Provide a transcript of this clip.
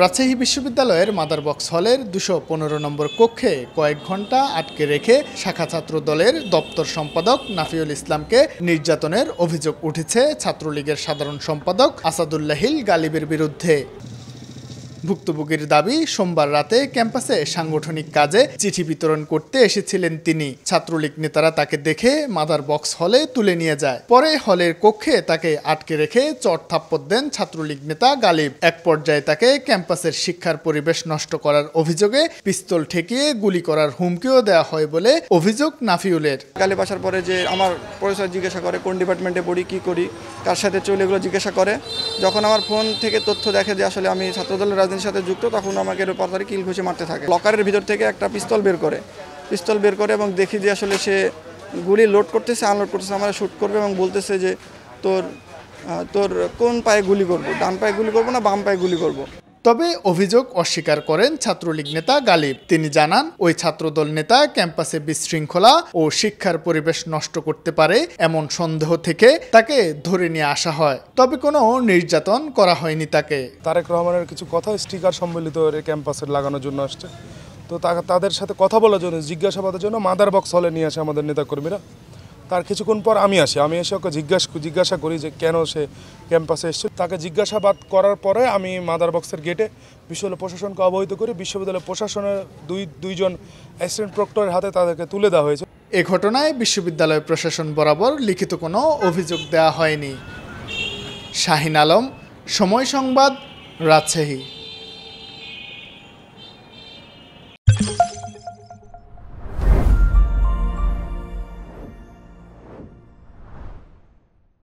রাজশাহী বিশ্ববিদ্যালয়ের mother box হলের দুশো পনেরো নম্বর কক্ষে কয়েক ঘন্টা আটকে রেখে শাখা ছাত্র দলের দপ্তর সম্পাদক নাফিউল ইসলামকে নির্যাতনের অভিযোগ উঠেছে ছাত্রলীগের সাধারণ সম্পাদক আসাদুল্লাহিল গালিবের বিরুদ্ধে ভুক্তভোগীর দাবি সোমবার রাতে ক্যাম্পাসে সাংগঠনিক কাজে চিঠি বিতরণ করতে এসেছিলেন তিনি ছাত্রলীগ নেতারা তাকে দেখে মাদার বক্স হলে তুলে নিয়ে যায় পরে হলের কক্ষে তাকে আটকে রেখে চট থাপ্পর দেন ছাত্রলীগ নেতা গালিব এক পর্যায়ে তাকে ক্যাম্পাসের শিক্ষার পরিবেশ নষ্ট করার অভিযোগে পিস্তল ঠেকিয়ে গুলি করার হুমকিও দেওয়া হয় বলে অভিযোগ নাফিউলের গালিব আসার পরে যে আমার পরিচয় জিজ্ঞাসা করে কোন ডিপার্টমেন্টে পড়ি কি করি কার সাথে চলে এগুলো জিজ্ঞাসা করে যখন আমার ফোন থেকে তথ্য দেখে যে আসলে আমি ছাত্রদলের রাজনীতি নেতাদের সাথে যুক্ত তখন আমাকে পাতারি কিল ঘুষে মারতে থাকে লকারের ভিতর থেকে একটা পিস্তল বের করে পিস্তল বের করে এবং দেখি যে আসলে সে গুলি লোড করতেছে আনলোড করতেছে আমরা শ্যুট করবে এবং বলতেছে যে তোর তোর কোন পায়ে গুলি করব ডান পায়ে গুলি করব না বাম পায়ে গুলি করব তবে অভিযোগ অস্বীকার করেন ছাত্রলীগ নেতা গালিব তিনি জানান ওই ছাত্রদল নেতা ক্যাম্পাসে বিশৃঙ্খলা ও শিক্ষার পরিবেশ নষ্ট করতে পারে এমন সন্দেহ থেকে তাকে ধরে নিয়ে আসা হয় তবে কোনো নির্যাতন করা হয়নি তাকে তারেক রহমানের কিছু কথা স্টিকার সম্মিলিত ক্যাম্পাসের লাগানোর জন্য আসছে তো তাদের সাথে কথা বলার জন্য জিজ্ঞাসাবাদের জন্য মাদার বক্স হলে নিয়ে আসে আমাদের নেতাকর্মীরা তার কিছুক্ষণ পর আমি আসি আমি এসে ওকে জিজ্ঞাসা জিজ্ঞাসা করি যে কেন সে ক্যাম্পাসে এসছে তাকে জিজ্ঞাসাবাদ করার পরে আমি মাদার বক্সের গেটে বিশ্ববিদ্যালয় প্রশাসনকে অবহিত করি বিশ্ববিদ্যালয় প্রশাসনের দুই দুইজন অ্যাসিস্ট্যান্ট প্রক্টরের হাতে তাদেরকে তুলে দেওয়া হয়েছে এ ঘটনায় বিশ্ববিদ্যালয় প্রশাসন বরাবর লিখিত কোনো অভিযোগ দেওয়া হয়নি শাহিন আলম সময় সংবাদ রাজশাহী